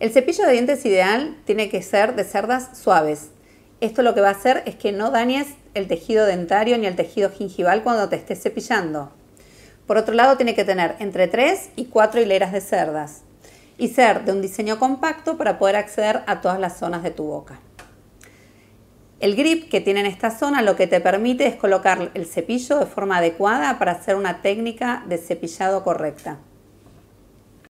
El cepillo de dientes ideal tiene que ser de cerdas suaves. Esto lo que va a hacer es que no dañes el tejido dentario ni el tejido gingival cuando te estés cepillando. Por otro lado, tiene que tener entre 3 y 4 hileras de cerdas y ser de un diseño compacto para poder acceder a todas las zonas de tu boca. El grip que tiene en esta zona lo que te permite es colocar el cepillo de forma adecuada para hacer una técnica de cepillado correcta.